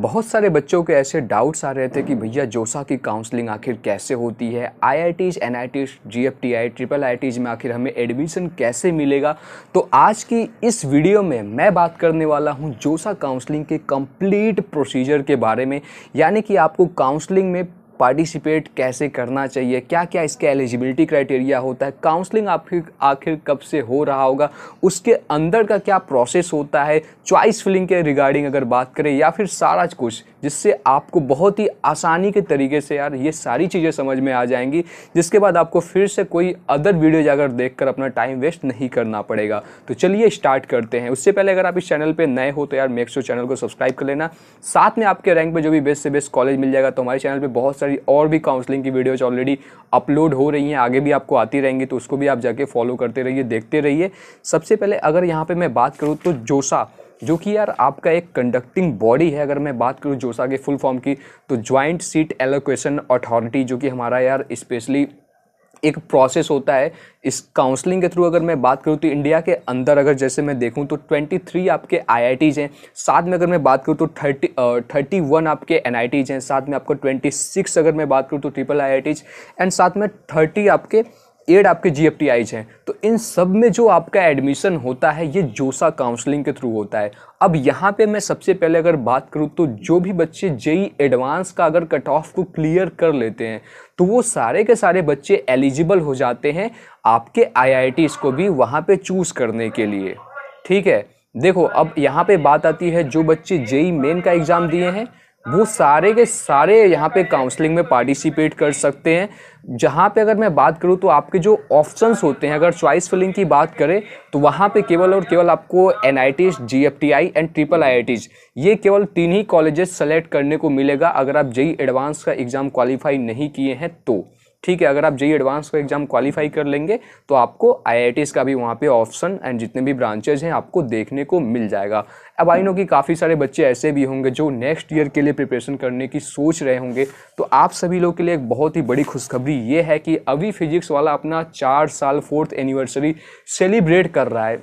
बहुत सारे बच्चों के ऐसे डाउट्स आ रहे थे कि भैया जोसा की काउंसलिंग आखिर कैसे होती है I I Ts N I Ts G F T I triple I Ts में आखिर हमें एडमिशन कैसे मिलेगा तो आज की इस वीडियो में मैं बात करने वाला हूँ जोसा काउंसलिंग के कंप्लीट प्रोसीजर के बारे में यानी कि आपको काउंसलिंग में पार्टिसिपेट कैसे करना चाहिए क्या क्या इसके एलिजिबिलिटी क्राइटेरिया होता है काउंसलिंग आखिर आखिर कब से हो रहा होगा उसके अंदर का क्या प्रोसेस होता है चॉइस फिलिंग के रिगार्डिंग अगर बात करें या फिर सारा कुछ जिससे आपको बहुत ही आसानी के तरीके से यार ये सारी चीज़ें समझ में आ जाएंगी जिसके बाद आपको फिर से कोई अदर वीडियो जाकर कर अपना टाइम वेस्ट नहीं करना पड़ेगा तो चलिए स्टार्ट करते हैं उससे पहले अगर आप इस चैनल पर नए हो तो यार मेक्सो चैनल को सब्सक्राइब कर लेना साथ में आपके रैंक पर जो भी बेस्ट से बेस्ट कॉलेज मिल जाएगा तो हमारे चैनल पर बहुत सारे सारी और भी काउंसलिंग की वीडियोज ऑलरेडी अपलोड हो रही हैं आगे भी आपको आती रहेंगी तो उसको भी आप जाके फॉलो करते रहिए देखते रहिए सबसे पहले अगर यहाँ पर मैं बात करूँ तो जोसा जो कि यार आपका एक कंडक्टिंग बॉडी है अगर मैं बात करूँ जोसा के फुल फॉर्म की तो ज्वाइंट सीट एलोकेशन अथॉरिटी जो कि हमारा यार स्पेशली एक प्रोसेस होता है इस काउंसलिंग के थ्रू अगर मैं बात करूँ तो इंडिया के अंदर अगर जैसे मैं देखूँ तो 23 आपके आई हैं साथ में अगर मैं बात करूँ तो 30 31 आपके एन हैं साथ में आपको 26 अगर मैं बात करूँ तो ट्रिपल आई एंड साथ में 30 आपके एड आपके जी एफ हैं तो इन सब में जो आपका एडमिशन होता है ये जोसा काउंसलिंग के थ्रू होता है अब यहाँ पे मैं सबसे पहले अगर बात करूँ तो जो भी बच्चे जेई एडवांस e का अगर कट ऑफ को क्लियर कर लेते हैं तो वो सारे के सारे बच्चे एलिजिबल हो जाते हैं आपके आई को भी वहाँ पर चूज़ करने के लिए ठीक है देखो अब यहाँ पे बात आती है जो बच्चे जेई मेन e का एग्ज़ाम दिए हैं वो सारे के सारे यहाँ पे काउंसलिंग में पार्टिसिपेट कर सकते हैं जहाँ पे अगर मैं बात करूँ तो आपके जो ऑप्शंस होते हैं अगर चॉइस फिलिंग की बात करें तो वहाँ पे केवल और केवल आपको N I G F T I and triple I I Ts ये केवल तीन ही कॉलेजेस सेलेक्ट करने को मिलेगा अगर आप जई एडवांस e का एग्ज़ाम क्वालिफाई नहीं किए हैं तो ठीक है अगर आप जेई एडवांस का एग्ज़ाम क्वालिफाई कर लेंगे तो आपको आई का भी वहाँ पे ऑप्शन एंड जितने भी ब्रांचेज हैं आपको देखने को मिल जाएगा अब आई नो कि काफ़ी सारे बच्चे ऐसे भी होंगे जो नेक्स्ट ईयर के लिए प्रिपरेशन करने की सोच रहे होंगे तो आप सभी लोग के लिए एक बहुत ही बड़ी खुशखबरी ये है कि अभी फिजिक्स वाला अपना चार साल फोर्थ एनिवर्सरी सेलिब्रेट कर रहा है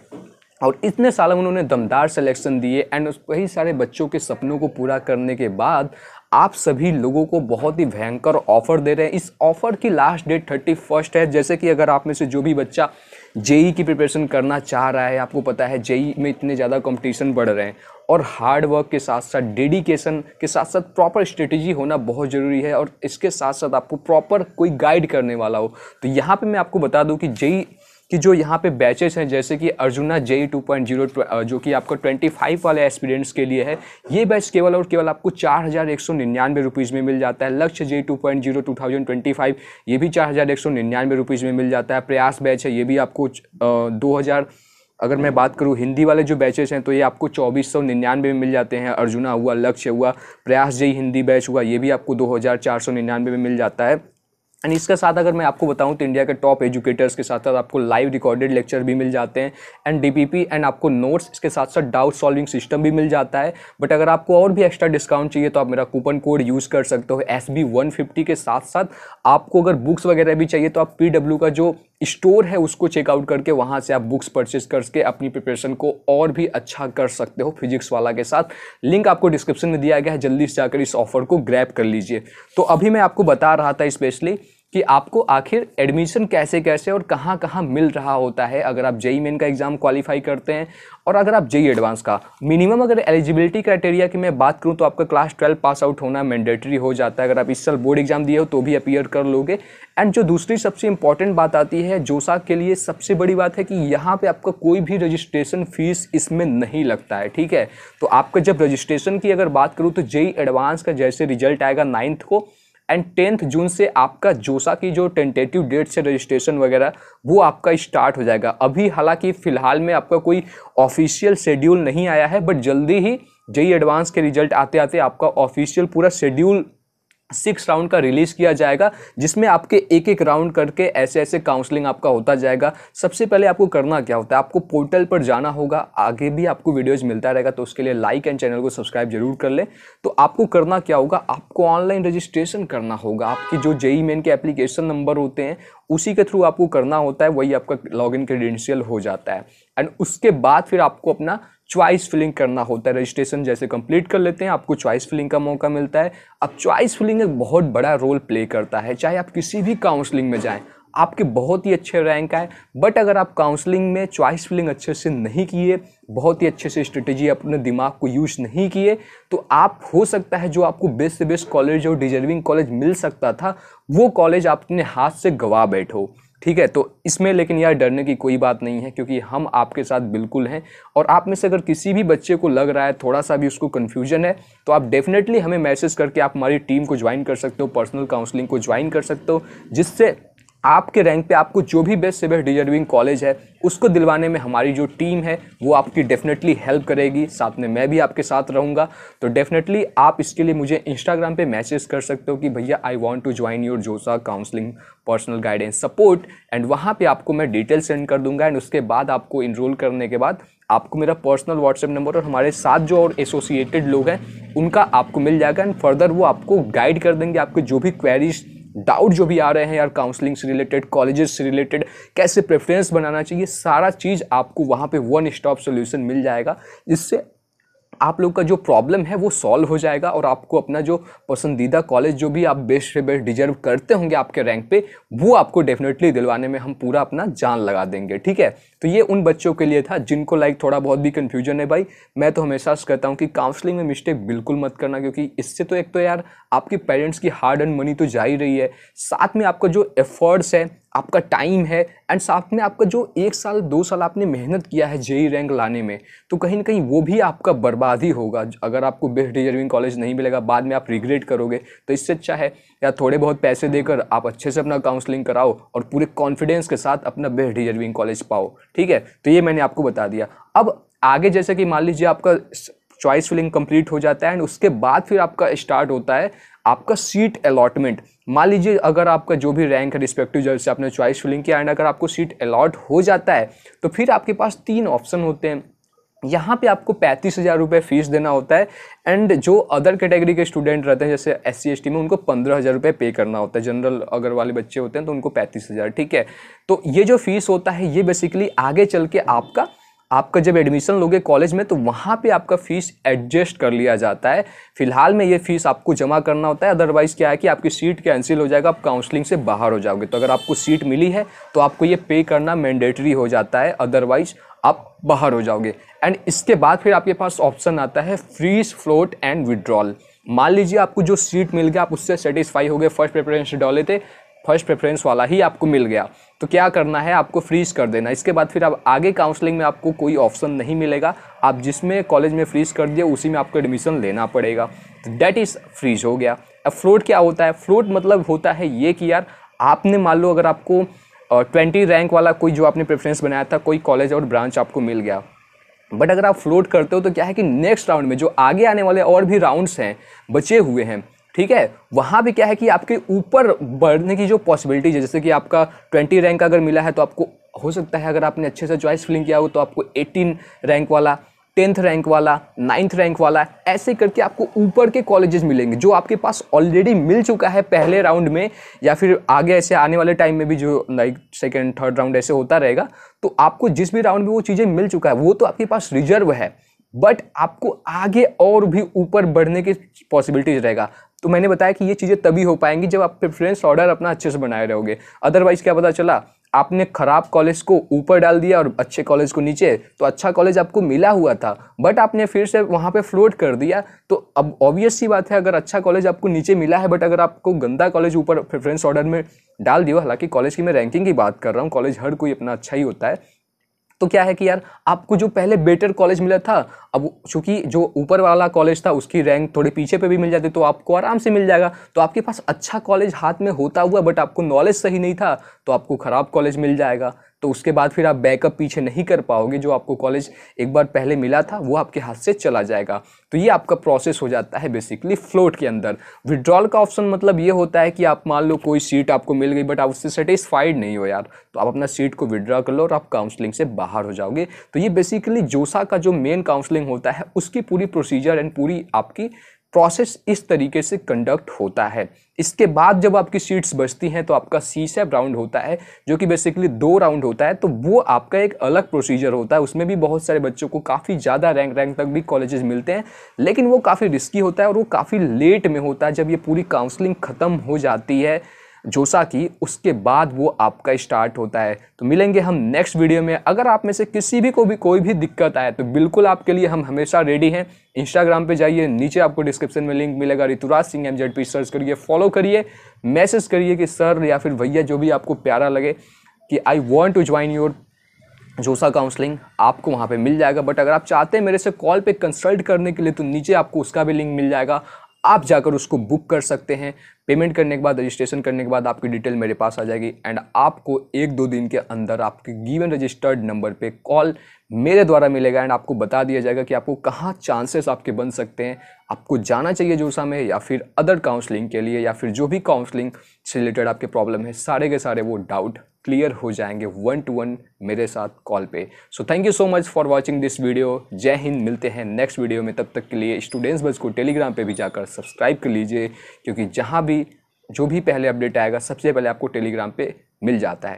और इतने सालों में उन्होंने दमदार सिलेक्शन दिए एंड उस कई सारे बच्चों के सपनों को पूरा करने के बाद आप सभी लोगों को बहुत ही भयंकर ऑफर दे रहे हैं इस ऑफर की लास्ट डेट थर्टी फर्स्ट है जैसे कि अगर आप में से जो भी बच्चा जेई की प्रिपरेशन करना चाह रहा है आपको पता है जेई में इतने ज़्यादा कंपटीशन बढ़ रहे हैं और हार्ड वर्क के साथ साथ डेडिकेशन के साथ साथ प्रॉपर स्ट्रेटजी होना बहुत ज़रूरी है और इसके साथ साथ आपको प्रॉपर कोई गाइड करने वाला हो तो यहाँ पे मैं आपको बता दूँ कि जेई कि जो यहाँ पे बैचेस हैं जैसे कि अर्जुना पॉइंट 2.0 जो कि आपको 25 वाले एस्पिरेंट्स के लिए है ये बैच केवल और केवल आपको चार हज़ार एक सौ निन्यानवे रुपीज़ में मिल जाता है लक्ष्य थाउजेंड 2.0 2025 ये भी चार हज़ार एक सौ निन्यानवे रुपीज़ में मिल जाता है प्रयास बैच है ये भी आपको दो हज़ार अगर मैं बात करूँ हिंदी वाले जो बैचेस हैं तो ये आपको चौबीस सौ निन्यानवे में मिल जाते हैं अर्जुना हुआ लक्ष्य हुआ प्रयास जय हिंदी बैच हुआ ये भी आपको दो हज़ार चार सौ निन्यानवे में मिल जाता है एंड इसके साथ अगर मैं आपको बताऊं तो इंडिया के टॉप एजुकेटर्स के साथ साथ आपको लाइव रिकॉर्डेड लेक्चर भी मिल जाते हैं एंड डीपीपी एंड आपको नोट्स इसके साथ साथ डाउट सॉल्विंग सिस्टम भी मिल जाता है बट अगर आपको और भी एक्स्ट्रा डिस्काउंट चाहिए तो आप मेरा कूपन कोड यूज़ कर सकते हो एस बी वन फिफ्टी के साथ साथ आपको अगर बुक्स वगैरह भी चाहिए तो आप पी डब्ल्यू का जो स्टोर है उसको चेकआउट करके वहाँ से आप बुक्स परचेज करके अपनी प्रिपरेशन को और भी अच्छा कर सकते हो फिजिक्स वाला के साथ लिंक आपको डिस्क्रिप्शन में दिया गया है जल्दी से जाकर इस ऑफर को ग्रैप कर लीजिए तो अभी मैं आपको बता रहा था स्पेशली कि आपको आखिर एडमिशन कैसे कैसे और कहाँ कहाँ मिल रहा होता है अगर आप जेई मेन e e का एग्ज़ाम क्वालिफाई करते हैं और अगर आप जेई एडवांस e का मिनिमम अगर एलिजिबिलिटी क्राइटेरिया की मैं बात करूँ तो आपका क्लास ट्वेल्व पास आउट होना मैंडेटरी हो जाता है अगर आप इस साल बोर्ड एग्ज़ाम दिए हो तो भी अपीयर कर लोगे एंड जो दूसरी सबसे इंपॉर्टेंट बात आती है जोसा के लिए सबसे बड़ी बात है कि यहाँ पर आपका कोई भी रजिस्ट्रेशन फ़ीस इसमें नहीं लगता है ठीक है तो आपका जब रजिस्ट्रेशन की अगर बात करूँ तो जेई एडवांस का जैसे रिजल्ट आएगा नाइन्थ को एंड टेंथ जून से आपका जोसा की जो टेंटेटिव डेट से रजिस्ट्रेशन वगैरह वो आपका स्टार्ट हो जाएगा अभी हालांकि फ़िलहाल में आपका कोई ऑफिशियल शेड्यूल नहीं आया है बट जल्दी ही जई एडवांस के रिजल्ट आते आते आपका ऑफिशियल पूरा शेड्यूल सिक्स राउंड का रिलीज़ किया जाएगा जिसमें आपके एक एक राउंड करके ऐसे ऐसे काउंसलिंग आपका होता जाएगा सबसे पहले आपको करना क्या होता है आपको पोर्टल पर जाना होगा आगे भी आपको वीडियोज मिलता रहेगा तो उसके लिए लाइक एंड चैनल को सब्सक्राइब जरूर कर लें तो आपको करना क्या होगा आपको ऑनलाइन रजिस्ट्रेशन करना होगा आपकी जो जेई मेन के एप्लीकेशन नंबर होते हैं उसी के थ्रू आपको करना होता है वही आपका लॉग इन हो जाता है एंड उसके बाद फिर आपको अपना च्वाइस फिलिंग करना होता है रजिस्ट्रेशन जैसे कंप्लीट कर लेते हैं आपको च्वाइस फिलिंग का मौका मिलता है अब च्वाइस फिलिंग एक बहुत बड़ा रोल प्ले करता है चाहे आप किसी भी काउंसलिंग में जाएँ आपके बहुत ही अच्छे रैंक आए बट अगर आप काउंसलिंग में चॉइस फिलिंग अच्छे से नहीं किए बहुत ही अच्छे से स्ट्रेटेजी अपने दिमाग को यूज नहीं किए तो आप हो सकता है जो आपको बेस्ट से बेस्ट कॉलेज और डिजर्विंग कॉलेज मिल सकता था वो कॉलेज आपने हाथ से गवा बैठो ठीक है तो इसमें लेकिन यार डरने की कोई बात नहीं है क्योंकि हम आपके साथ बिल्कुल हैं और आप में से अगर किसी भी बच्चे को लग रहा है थोड़ा सा भी उसको कन्फ्यूजन है तो आप डेफिनेटली हमें मैसेज करके आप हमारी टीम को ज्वाइन कर सकते हो पर्सनल काउंसलिंग को ज्वाइन कर सकते हो जिससे आपके रैंक पे आपको जो भी बेस्ट से बेस्ट डिजर्विंग कॉलेज है उसको दिलवाने में हमारी जो टीम है वो आपकी डेफिनेटली हेल्प करेगी साथ में मैं भी आपके साथ रहूँगा तो डेफिनेटली आप इसके लिए मुझे इंस्टाग्राम पे मैसेज कर सकते हो कि भैया I want to join your JoSAA counselling personal guidance support and वहाँ पर आपको मैं डिटेल सेंड कर दूँगा एंड उसके बाद आपको इनरोल करने के बाद आपको मेरा पर्सनल व्हाट्सएप नंबर और हमारे साथ जो और एसोसिएटेड लोग हैं उनका आपको मिल जाएगा एंड फर्दर वो आपको गाइड कर देंगे आपके जो भी क्वेरीज डाउट जो भी आ रहे हैं यार काउंसलिंग से रिलेटेड कॉलेजेस से रिलेटेड कैसे प्रेफरेंस बनाना चाहिए सारा चीज़ आपको वहाँ पे वन स्टॉप सोल्यूशन मिल जाएगा जिससे आप लोग का जो प्रॉब्लम है वो सॉल्व हो जाएगा और आपको अपना जो पसंदीदा कॉलेज जो भी आप बेस्ट से बेस्ट डिजर्व करते होंगे आपके रैंक पे वो आपको डेफिनेटली दिलवाने में हम पूरा अपना जान लगा देंगे ठीक है तो ये उन बच्चों के लिए था जिनको लाइक थोड़ा बहुत भी कन्फ्यूजन है भाई मैं तो हमेशा कहता हूँ कि काउंसलिंग में मिस्टेक बिल्कुल मत करना क्योंकि इससे तो एक तो यार आपके पेरेंट्स की हार्ड एंड मनी तो जा ही रही है साथ में आपका जो एफर्ट्स है आपका टाइम है एंड साथ में आपका जो एक साल दो साल आपने मेहनत किया है जेई रैंक e लाने में तो कहीं ना कहीं वो भी आपका बर्बाद ही होगा अगर आपको बेस्ट डिजर्विंग कॉलेज नहीं मिलेगा बाद में आप रिग्रेट करोगे तो इससे अच्छा है या थोड़े बहुत पैसे देकर आप अच्छे से अपना काउंसलिंग कराओ और पूरे कॉन्फिडेंस के साथ अपना बेस्ट डिजर्विंग कॉलेज पाओ ठीक है तो ये मैंने आपको बता दिया अब आगे जैसे कि मान लीजिए आपका चॉइस फिलिंग कंप्लीट हो जाता है एंड उसके बाद फिर आपका स्टार्ट होता है आपका सीट अलॉटमेंट मान लीजिए अगर आपका जो भी रैंक है रिस्पेक्टिव जब से आपने चॉइस फिलिंग किया एंड अगर आपको सीट अलॉट हो जाता है तो फिर आपके पास तीन ऑप्शन होते हैं यहाँ पे आपको पैंतीस हज़ार रुपये फ़ीस देना होता है एंड जो अदर कैटेगरी के स्टूडेंट रहते हैं जैसे एस सी में उनको पंद्रह हज़ार रुपये पे करना होता है जनरल अगर वाले बच्चे होते हैं तो उनको पैंतीस हज़ार ठीक है तो ये जो फीस होता है ये बेसिकली आगे चल के आपका आपका जब एडमिशन लोगे कॉलेज में तो वहाँ पे आपका फ़ीस एडजस्ट कर लिया जाता है फिलहाल में ये फ़ीस आपको जमा करना होता है अदरवाइज़ क्या है कि आपकी सीट कैंसिल हो जाएगा आप काउंसलिंग से बाहर हो जाओगे तो अगर आपको सीट मिली है तो आपको ये पे करना मैंडेटरी हो जाता है अदरवाइज़ आप बाहर हो जाओगे एंड इसके बाद फिर आपके पास ऑप्शन आता है फ्रीज फ्लोट एंड विड्रॉल मान लीजिए आपको जो सीट मिल गया आप उससे सेटिस्फाई हो गए फर्स्ट प्रेफरेंस डाले थे फर्स्ट प्रेफरेंस वाला ही आपको मिल गया तो क्या करना है आपको फ्रीज कर देना इसके बाद फिर आप आगे काउंसलिंग में आपको कोई ऑप्शन नहीं मिलेगा आप जिसमें कॉलेज में फ्रीज कर दिए उसी में आपको एडमिशन लेना पड़ेगा तो डैट इज़ फ्रीज हो गया अब फ्लोट क्या होता है फ्लोट मतलब होता है ये कि यार आपने मान लो अगर आपको ट्वेंटी रैंक वाला कोई जो आपने प्रेफरेंस बनाया था कोई कॉलेज और ब्रांच आपको मिल गया बट अगर आप फ्लोट करते हो तो क्या है कि नेक्स्ट राउंड में जो आगे आने वाले और भी राउंड्स हैं बचे हुए हैं ठीक है वहाँ भी क्या है कि आपके ऊपर बढ़ने की जो पॉसिबिलिटीज है जैसे कि आपका ट्वेंटी रैंक अगर मिला है तो आपको हो सकता है अगर आपने अच्छे से चॉइस फिलिंग किया हो तो आपको एटीन रैंक वाला टेंथ रैंक वाला नाइन्थ रैंक वाला ऐसे करके आपको ऊपर के कॉलेजेस मिलेंगे जो आपके पास ऑलरेडी मिल चुका है पहले राउंड में या फिर आगे ऐसे आने वाले टाइम में भी जो लाइक सेकेंड थर्ड राउंड ऐसे होता रहेगा तो आपको जिस भी राउंड में वो चीज़ें मिल चुका है वो तो आपके पास रिजर्व है बट आपको आगे और भी ऊपर बढ़ने की पॉसिबिलिटीज रहेगा तो मैंने बताया कि ये चीज़ें तभी हो पाएंगी जब आप प्रेफरेंस ऑर्डर अपना अच्छे से बनाए रहोगे अदरवाइज क्या पता चला आपने ख़राब कॉलेज को ऊपर डाल दिया और अच्छे कॉलेज को नीचे तो अच्छा कॉलेज आपको मिला हुआ था बट आपने फिर से वहाँ पे फ्लोट कर दिया तो अब ऑब्वियस सी बात है अगर अच्छा कॉलेज आपको नीचे मिला है बट अगर आपको गंदा कॉलेज ऊपर प्रेफरेंस ऑर्डर में डाल दियो हालांकि कॉलेज की मैं रैंकिंग की बात कर रहा हूँ कॉलेज हर कोई अपना अच्छा ही होता है तो क्या है कि यार आपको जो पहले बेटर कॉलेज मिला था अब चूंकि जो ऊपर वाला कॉलेज था उसकी रैंक थोड़ी पीछे पे भी मिल जाती तो आपको आराम से मिल जाएगा तो आपके पास अच्छा कॉलेज हाथ में होता हुआ बट आपको नॉलेज सही नहीं था तो आपको ख़राब कॉलेज मिल जाएगा तो उसके बाद फिर आप बैकअप पीछे नहीं कर पाओगे जो आपको कॉलेज एक बार पहले मिला था वो आपके हाथ से चला जाएगा तो ये आपका प्रोसेस हो जाता है बेसिकली फ्लोट के अंदर विड्रॉल का ऑप्शन मतलब ये होता है कि आप मान लो कोई सीट आपको मिल गई बट आप उससे सेटिस्फाइड नहीं हो यार तो आप अपना सीट को विड्रॉ कर लो और आप काउंसलिंग से बाहर हो जाओगे तो ये बेसिकली जोसा का जो मेन काउंसलिंग होता है उसकी पूरी प्रोसीजर एंड पूरी आपकी प्रोसेस इस तरीके से कंडक्ट होता है इसके बाद जब आपकी सीट्स बचती हैं तो आपका सी सैप राउंड होता है जो कि बेसिकली दो राउंड होता है तो वो आपका एक अलग प्रोसीजर होता है उसमें भी बहुत सारे बच्चों को काफ़ी ज़्यादा रैंक रैंक तक भी कॉलेजेस मिलते हैं लेकिन वो काफ़ी रिस्की होता है और वो काफ़ी लेट में होता है जब ये पूरी काउंसलिंग ख़त्म हो जाती है जोसा की उसके बाद वो आपका स्टार्ट होता है तो मिलेंगे हम नेक्स्ट वीडियो में अगर आप में से किसी भी को भी कोई भी दिक्कत आए तो बिल्कुल आपके लिए हम हमेशा रेडी हैं इंस्टाग्राम पे जाइए नीचे आपको डिस्क्रिप्शन में लिंक मिलेगा Rituraj Singh M Z search करिए फॉलो करिए मैसेज करिए कि सर या फिर भैया जो भी आपको प्यारा लगे कि I want to join your JoSAA counselling आपको वहाँ पे मिल जाएगा बट अगर आप चाहते हैं मेरे से कॉल पे कंसल्ट करने के लिए तो नीचे आपको उसका भी लिंक मिल जाएगा आप जाकर उसको बुक कर सकते हैं पेमेंट करने के बाद रजिस्ट्रेशन करने के बाद आपकी डिटेल मेरे पास आ जाएगी एंड आपको एक दो दिन के अंदर आपके गिवन रजिस्टर्ड नंबर पे कॉल मेरे द्वारा मिलेगा एंड आपको बता दिया जाएगा कि आपको कहाँ चांसेस आपके बन सकते हैं आपको जाना चाहिए जोसा में या फिर अदर काउंसलिंग के लिए या फिर जो भी काउंसलिंग से रिलेटेड आपके प्रॉब्लम है सारे के सारे वो डाउट क्लियर हो जाएंगे वन टू वन मेरे साथ कॉल पे so thank you so much for watching this video Jai Hind मिलते हैं नेक्स्ट वीडियो में तब तक के लिए स्टूडेंट्स बस को टेलीग्राम पर भी जाकर सब्सक्राइब कर लीजिए क्योंकि जहाँ भी जो भी पहले अपडेट आएगा सबसे पहले आपको टेलीग्राम पर मिल जाता है